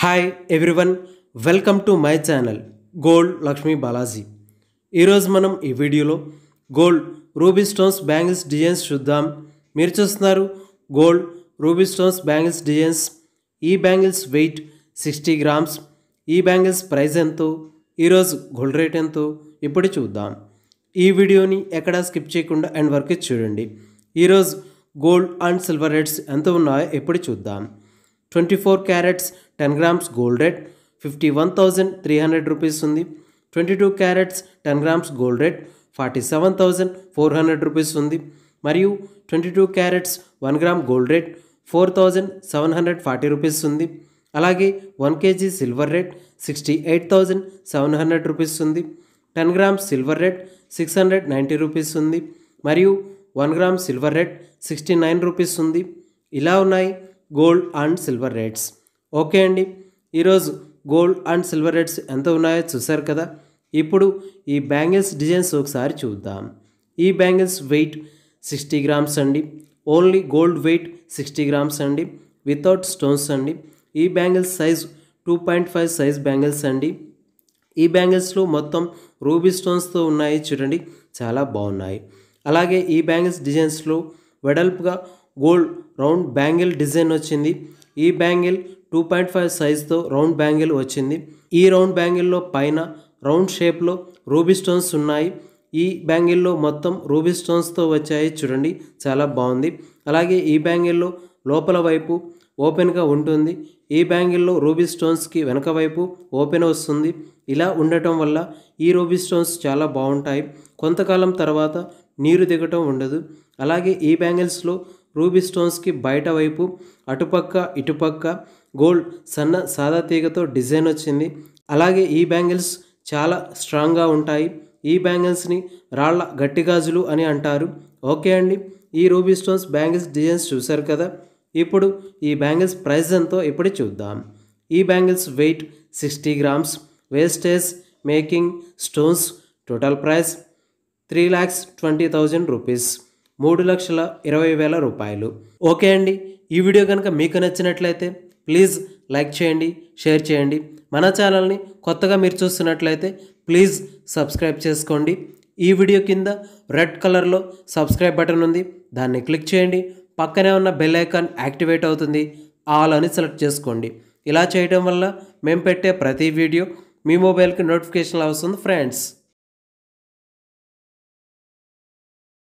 hi everyone welcome to my channel gold Lakshmi Balaji ఈరోజు మనం ఈ వీడియోలో gold ruby stones bangles designs చూద్దాం మీరు చూస్తున్నారు gold ruby stones bangles designs ఈ బ్యాంగిల్స్ వెయిట్ సిక్స్టీ గ్రామ్స్ ఈ బ్యాంగిల్స్ ప్రైస్ ఎంతో ఈరోజు గోల్డ్ రేట్ ఎంతో ఇప్పుడు చూద్దాం ఈ వీడియోని ఎక్కడా స్కిప్ చేయకుండా అండ్ వరకు చూడండి ఈరోజు గోల్డ్ అండ్ సిల్వర్ రేట్స్ ఎంత ఉన్నాయో ఇప్పుడు చూద్దాం twenty four carats ten grams gold rate fifty one thousand three hundred rupees ఉంది twenty two carats ten grams gold rate forty seven thousand four hundred rupees ఉంది మరియు twenty two carats one gram gold rate four thousand seven hundred forty rupees ఉంది అలాగే one KG silver rate sixty eight thousand seven hundred rupees ఉంది ten grams silver rate six hundred ninety rupees ఉంది మరియు one gram silver rate sixty nine rupees ఉంది ఇలా ఉన్నాయి gold and silver rates okay అండి ఈరోజు గోల్డ్ అండ్ సిల్వర్ రేట్స్ ఎంత ఉన్నాయో చూసారు కదా ఇప్పుడు ఈ బ్యాంగిల్స్ డిజైన్స్ ఒకసారి చూద్దాం ఈ బ్యాంగిల్స్ వెయిట్ సిక్స్టీ గ్రామ్స్ అండి only gold weight sixty grams అండి వితౌట్ స్టోన్స్ అండి ఈ bangles size two point five size bangles అండి ఈ బ్యాంగిల్స్లో మొత్తం రూబీ స్టోన్స్తో ఉన్నాయి చూడండి చాలా బాగున్నాయి అలాగే ఈ బ్యాంగిల్స్ డిజైన్స్లో వెడల్పుగా గోల్డ్ రౌండ్ బ్యాంగిల్ డిజైన్ వచ్చింది ఈ బ్యాంగిల్ టూ పాయింట్ ఫైవ్ సైజ్తో రౌండ్ బ్యాంగిల్ వచ్చింది ఈ రౌండ్ బ్యాంగిల్లో పైన రౌండ్ షేప్లో రూబీ స్టోన్స్ ఉన్నాయి ఈ బ్యాంగిల్లో మొత్తం రూబీ స్టోన్స్తో వచ్చాయి చూడండి చాలా బాగుంది అలాగే ఈ బ్యాంగిల్లో లోపల వైపు ఓపెన్గా ఉంటుంది ఈ బ్యాంగిల్లో రూబీ స్టోన్స్కి వెనక వైపు ఓపెన్ వస్తుంది ఇలా ఉండటం వల్ల ఈ రూబీ స్టోన్స్ చాలా బాగుంటాయి కొంతకాలం తర్వాత నీరు దిగటం ఉండదు అలాగే ఈ బ్యాంగిల్స్లో రూబీ స్టోన్స్కి బయట వైపు అటుపక్క ఇటుపక్క గోల్డ్ సన్న సాదా తీగతో డిజైన్ వచ్చింది అలాగే ఈ బ్యాంగిల్స్ చాలా స్ట్రాంగ్గా ఉంటాయి ఈ బ్యాంగిల్స్ని రాళ్ల గట్టి గాజులు అని అంటారు ఓకే అండి ఈ రూబీ స్టోన్స్ బ్యాంగిల్స్ డిజైన్స్ చూశారు కదా ఇప్పుడు ఈ బ్యాంగిల్స్ ప్రైస్ ఎంతో ఇప్పుడు చూద్దాం ఈ bangles weight sixty grams wastage making stones total price three lakhs twenty thousand rupees మూడు లక్షల ఇరవై వేల రూపాయలు ఓకే అండి ఈ వీడియో కనుక మీకు నచ్చినట్లయితే ప్లీజ్ లైక్ చేయండి షేర్ చేయండి మన ఛానల్ని కొత్తగా మీరు చూస్తున్నట్లయితే ప్లీజ్ సబ్స్క్రైబ్ చేసుకోండి ఈ వీడియో కింద రెడ్ కలర్లో సబ్స్క్రైబ్ బటన్ ఉంది దాన్ని క్లిక్ చేయండి పక్కనే ఉన్న బెల్ ఐకాన్ యాక్టివేట్ అవుతుంది ఆల్ అని సెలెక్ట్ చేసుకోండి ఇలా చేయడం వల్ల మేము పెట్టే ప్రతి వీడియో మీ మొబైల్కి నోటిఫికేషన్లు వస్తుంది ఫ్రెండ్స్